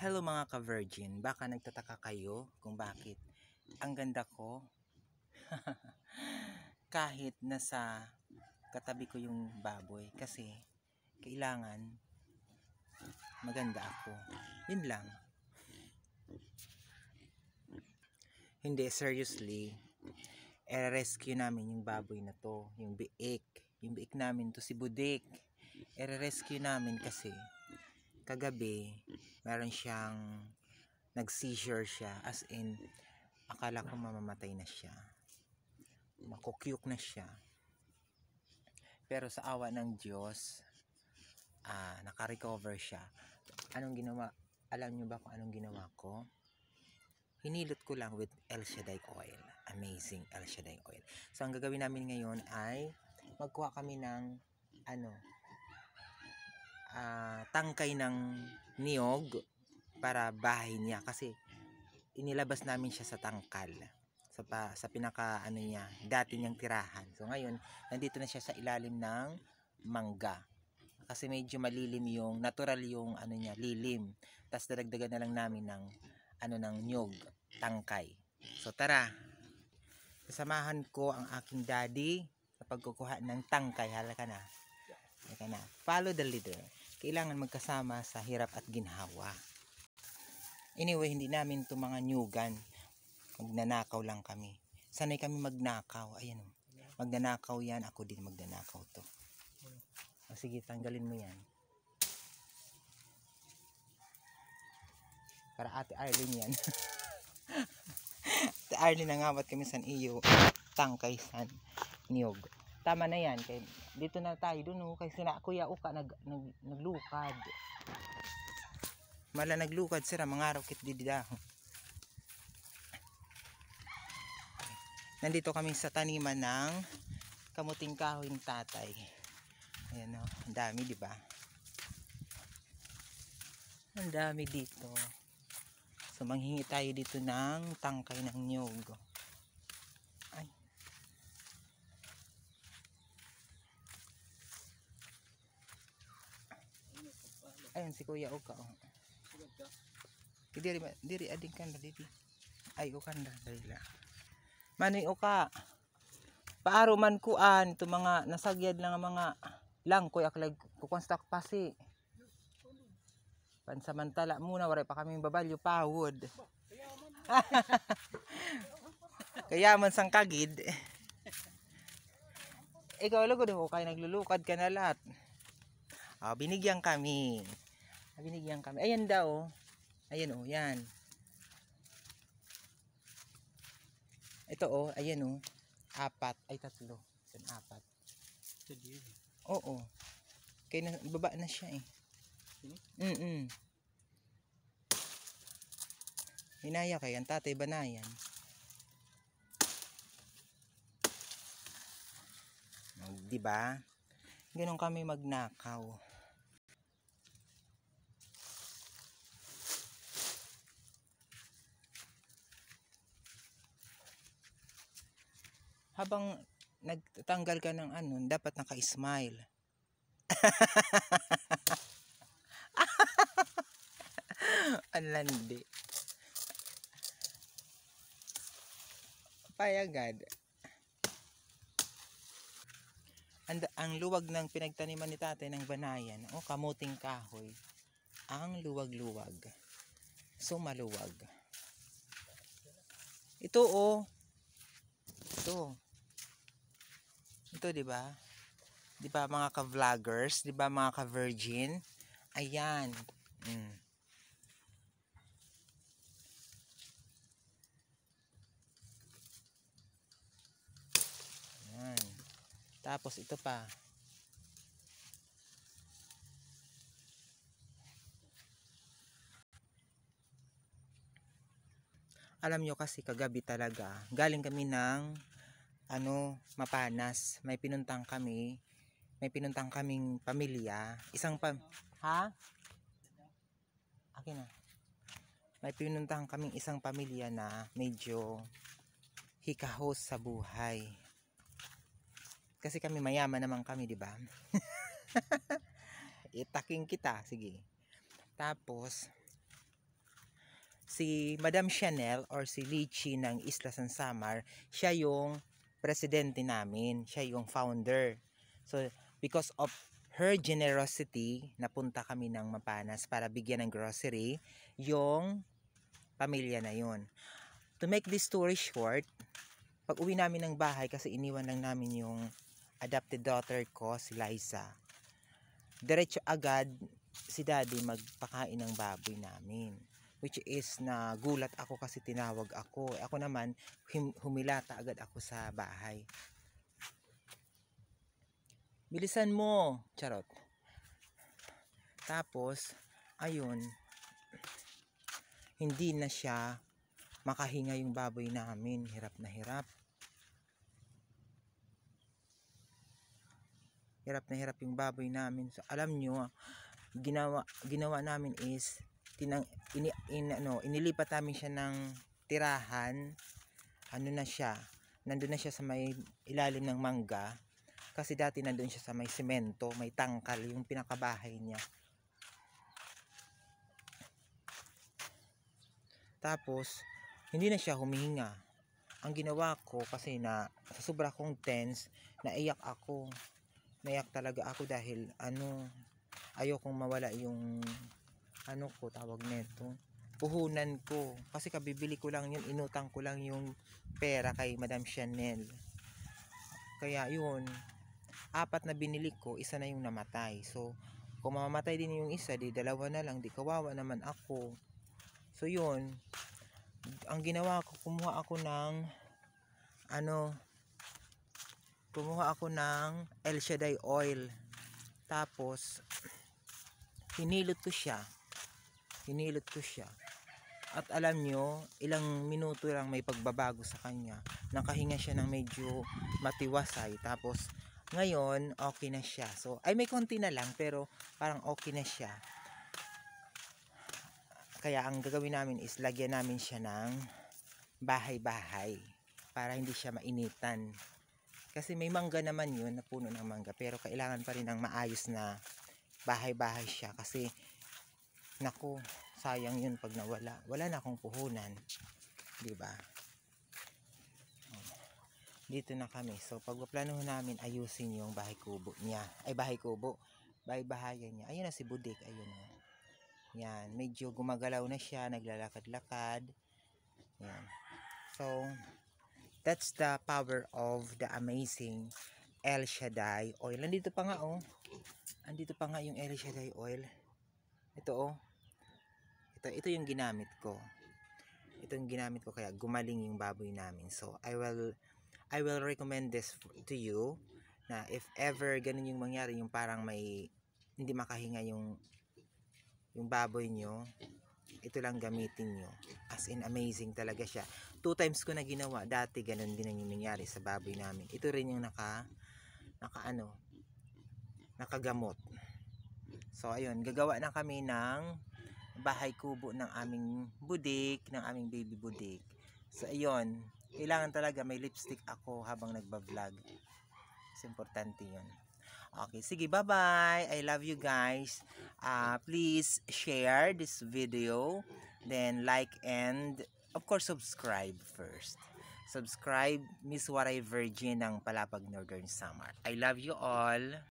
Hello mga ka-virgin, baka nagtataka kayo kung bakit ang ganda ko kahit nasa katabi ko yung baboy kasi kailangan maganda ako. Yun lang. Hindi, seriously, e-rescue namin yung baboy na to, yung biik. Yung biik namin to si Budik. E-rescue namin kasi kagabi meron siyang nag-seizure siya as in akala ko mamamatay na siya makukyuk na siya pero sa awa ng Diyos ah, nakarecover siya anong ginawa alam nyo ba kung anong ginawa ko hinilot ko lang with El Shaddai oil amazing El Shaddai oil so ang gagawin namin ngayon ay magkuha kami ng ano uh, tangkay ng niyog para bahay niya kasi inilabas namin siya sa tangkal sa, pa, sa pinaka ano niya dati niyang tirahan so ngayon nandito na siya sa ilalim ng mangga kasi medyo malilim yung natural yung ano niya lilim tapos dadagdagan na lang namin ng ano ng nyog tangkay so tara kasamahan ko ang aking daddy sa pagkukuha ng tangkay halika na halika na follow the leader kailangan magkasama sa hirap at ginhawa. Anyway, hindi namin to mga nyugan. Magnanakaw lang kami. Sanay kami magnakaw. Ayan. Magnanakaw yan. Ako din magnanakaw to. O, sige, tanggalin mo yan. Para ate Arlene yan. ate Arlene, nangabat kami san iyo. Tangkay san niyog tama na yan kay dito na tayo dun oh kasi na kuya uka oh, nag, nag naglukad mala naglukad sira mga rocket didida nandito kami sa taniman ng kamuting kahoy ng tatay ayan o oh. ang dami diba ang dami dito so manghingi tayo dito ng tangkay ng nyog kan si Kuya Oka oh. Diri diri ading kan diri. Ay ukan na dali Manoy Oka. Paaro man kuan ito mga nasagyad lang mga lang langkoy aklag kukonstruct pasi. Pansamantala muna waray pa kami babalyo pawod. Kaya man sang kagid. Ikaw lugod mo kay naglulukad ka na lahat. Oh, binigyan kami binigyan kami ayan daw oh. ayan oh yan ito oh ayan oh apat ay tatlo yan apat oo oh. kaya na, baba na siya eh mm mm hinaya kay ang tatay banayan oh, di ba ganun kami magnakaw habang nagtatanggal ka ng ano, dapat naka-smile. Ang landi. Payagad. And, ang luwag ng pinagtaniman ni tatay ng banayan, o oh, kamuting kahoy, ang luwag-luwag. So, maluwag. Ito, oh. Ito. Ito, di ba? Di ba mga ka-vloggers? Di ba mga ka-virgin? Ayan. Mm. Ayan. Tapos ito pa. Alam nyo kasi kagabi talaga, galing kami ng ano, Mapanas. May pinuntang kami. May pinuntang kaming pamilya. Isang pam... Ha? Akin na. May pinuntahan kaming isang pamilya na medyo hikahos sa buhay. Kasi kami mayaman naman kami, di ba? Itaking kita, sige. Tapos, si Madam Chanel or si Lichi ng Isla San Samar, siya yung presidente namin. Siya yung founder. So, because of her generosity, napunta kami ng Mapanas para bigyan ng grocery yung pamilya na yun. To make this story short, pag uwi namin ng bahay kasi iniwan lang namin yung adopted daughter ko, si Liza. Diretso agad si daddy magpakain ng baboy namin which is na gulat ako kasi tinawag ako. Eh, ako naman hum humilata agad ako sa bahay. Bilisan mo, charot. Tapos ayun hindi na siya makahinga yung baboy namin. Hirap na hirap. Hirap na hirap yung baboy namin. So, alam nyo, ginawa, ginawa namin is tinang ini, in, ano, inilipat namin siya ng tirahan. Ano na siya? Nandun na siya sa may ilalim ng mangga. Kasi dati nandun siya sa may semento, may tangkal, yung pinakabahay niya. Tapos, hindi na siya humihinga. Ang ginawa ko kasi na sa sobra kong tense, naiyak ako. Naiyak talaga ako dahil ano, ayokong mawala yung ano ko tawag nito puhunan ko kasi kabibili ko lang yun inutang ko lang yung pera kay Madam Chanel kaya yun apat na binili ko isa na yung namatay so kung mamamatay din yung isa di dalawa na lang di kawawa naman ako so yun ang ginawa ko kumuha ako ng ano kumuha ako ng El Shaddai oil tapos hinilot ko siya Hinilot ko siya. At alam nyo, ilang minuto lang may pagbabago sa kanya. Nakahinga siya ng medyo matiwasay. Tapos, ngayon, okay na siya. So, ay may konti na lang, pero parang okay na siya. Kaya ang gagawin namin is lagyan namin siya ng bahay-bahay para hindi siya mainitan. Kasi may mangga naman yun na puno ng mangga pero kailangan pa rin ng maayos na bahay-bahay siya kasi Nako, sayang yun pag nawala. Wala na akong puhunan. di ba? Dito na kami. So, pagpaplano namin ayusin yung bahay kubo niya. Ay, bahay kubo. Bahay bahayan niya. Ayun na si Budik. Ayun na. Yan. Medyo gumagalaw na siya. Naglalakad-lakad. Yan. So, that's the power of the amazing El Shaddai oil. Nandito pa nga, oh. Nandito pa nga yung El Shaddai oil. Ito, oh. Ito, ito yung ginamit ko. Ito yung ginamit ko kaya gumaling yung baboy namin. So, I will, I will recommend this to you na if ever ganun yung mangyari, yung parang may, hindi makahinga yung, yung baboy nyo, ito lang gamitin nyo. As in, amazing talaga siya. Two times ko na ginawa. Dati, ganun din ang nangyari sa baboy namin. Ito rin yung naka, naka ano, nakagamot. So, ayun. Gagawa na kami ng bahay kubo ng aming budik, ng aming baby budik. So, ayun. Kailangan talaga may lipstick ako habang nagbablog. It's importante yun. Okay, sige, bye-bye. I love you guys. Uh, please share this video. Then, like and, of course, subscribe first. Subscribe, Miss Waray Virgin ng Palapag Northern Summer. I love you all.